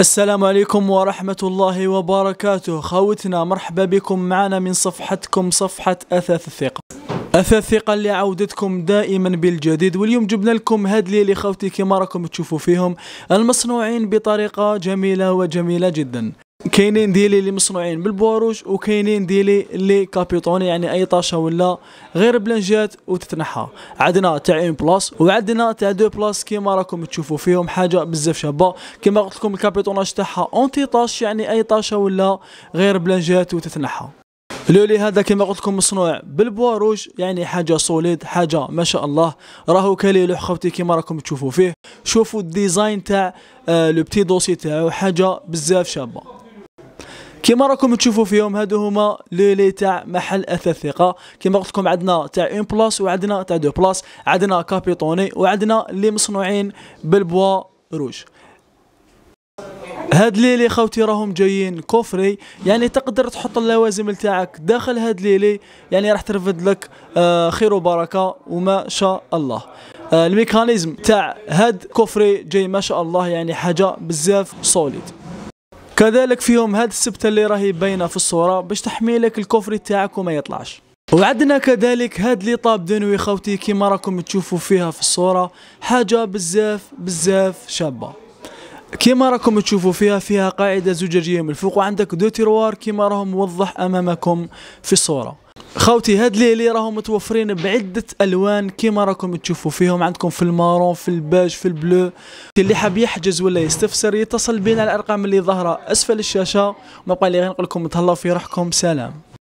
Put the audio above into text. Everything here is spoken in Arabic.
السلام عليكم ورحمة الله وبركاته خوتنا مرحبا بكم معنا من صفحتكم صفحة أثاث الثقة أثاث الثقة اللي عودتكم دائما بالجديد واليوم جبنا لكم هاد ليلي خوتي كما راكم تشوفوا فيهم المصنوعين بطريقة جميلة وجميلة جدا كاينين ديالي اللي مصنوعين بالبواروج وكاينين ديالي اللي كابيطوني يعني اي طاشه ولا غير بلانجات وتتنحى عندنا تاع اون بلاص وعندنا تاع دو بلاص كيما راكم تشوفوا فيهم حاجه بزاف شابه كيما قلت لكم الكابيطوناج تاعها اونتي طاش يعني اي طاشه ولا غير بلانجات وتتنحى لولي هذا كما قلت لكم مصنوع بالبواروج يعني حاجه سوليد حاجه ما شاء الله راهو كالي لوح خوتي كما راكم تشوفوا فيه شوفوا الديزاين تاع لو بتي دوسي تاعو حاجه بزاف شابه كما راكم تشوفوا فيهم هادو هما لي لي تاع محل اثاث ثقه كما قلت لكم عندنا تاع اون بلاص وعندنا تاع دو بلاص عندنا كابيتوني وعندنا اللي مصنوعين بالبوا روج هاد ليلي خوتي راهم جايين كوفري يعني تقدر تحط اللوازم تاعك داخل هاد ليلي يعني راح ترفد لك آه، خير وبركه وما شاء الله آه، الميكانيزم تاع هاد كوفري جاي ما شاء الله يعني حاجه بزاف سوليد كذلك فيهم هذا السبته اللي راهي باينه في الصوره باش تحمي لك الكوفري تاعك وما يطلعش وعدنا كذلك هاد لي طاب دنوي خوتي كيما راكم تشوفوا فيها في الصوره حاجه بزاف بزاف شابه كيما راكم تشوفوا فيها فيها قاعده زجاجيه من الفوق وعندك دو تيروار كيما راهم موضح امامكم في الصوره خوتي هاد لي راهم متوفرين بعدة الوان كيما راكم تشوفوا فيهم عندكم في المارون في الباج في البلو اللي حاب يحجز ولا يستفسر يتصل بنا على الارقام اللي ظاهره اسفل الشاشه وما بقى لي غير نقول لكم تهلاو في روحكم سلام